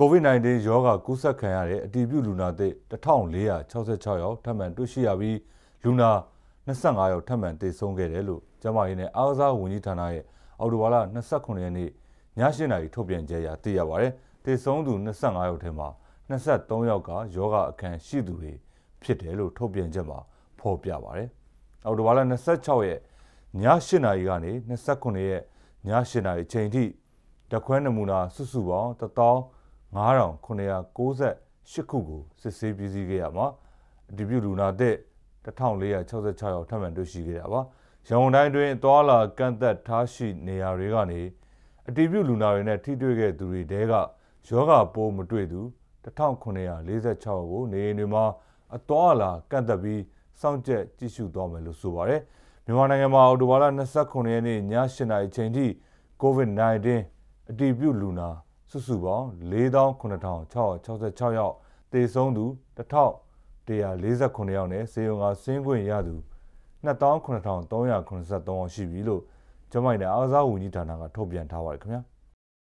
COVID-19 ရောဂါကူးစက်ခံရတဲ့အတည်ပြုလူနာသစ်1466ယောက်ထပ်မံတွေ့ရှိရပြီးလူနာ25ယောက်ထပ်မံသေဆုံးခဲ့တယ်လို့ကျန်းမာရေးနဲ့အားကစားဝန်ကြီးဌာနရဲ့အော်တိုဘာလ29ရက်နေ့ည7:00နာရီထုတ်ပြန်ကြေညာသိရပါဗျ။သေဆုံးသူ25ယောက်ထဲမှာ23ယောက်ကယောဂအခံရှိသူတွေ ဖြစ်တယ်လို့ထုတ်ပြန်ချက်မှာဖော်ပြပါဗျ။အော်တိုဘာလ26ရက်ည7:00နာရီကနေ29ရက်ည7:00နာရီအချိန်ထိတခွဲနမူနာစုစုပေါင်း1000 9968ခုကိုစစ်ဆေးပြီးစီးခဲ့ရမှာအတည်ပြုလူနာတဲ့1466ယောက်ထပ်မံတွေ့ရှိခဲ့ရပါရန်ကုန်တိုင်းတွင်သွာလာကန့်သက်ထားရှိနေရာတွေကနေအတည်ပြုလူနာတွေနဲ့ထိတွေ့ခဲ့သူတွေတဲကယောဂပိုးမတွေ့သူ1946ကိုနေအိမ်တွေမှာအသွာလာကန့်သက်ပြီးစောင့်ကြက်ကြည့်ရှုသွားမယ်လို့ဆိုပါတယ်မြန်မာနိုင်ငံမှာအော်တိုဘာလ29ရက်နေ့ည7:00နာရီချိန်ထိ COVID-19 အတည်ပြုလူနာစုစုပေါင်း49,666ယောက်တေဆုံးသူ1,149ယောက်နဲ့စေယုံကဆင်းခွင့်ရသူ2,9383ရှိပြီလို့ကျမိုင်းတဲ့အားစားဝန်ကြီးဌာနကထုတ်ပြန်ထားပါတယ်ခင်ဗျာ။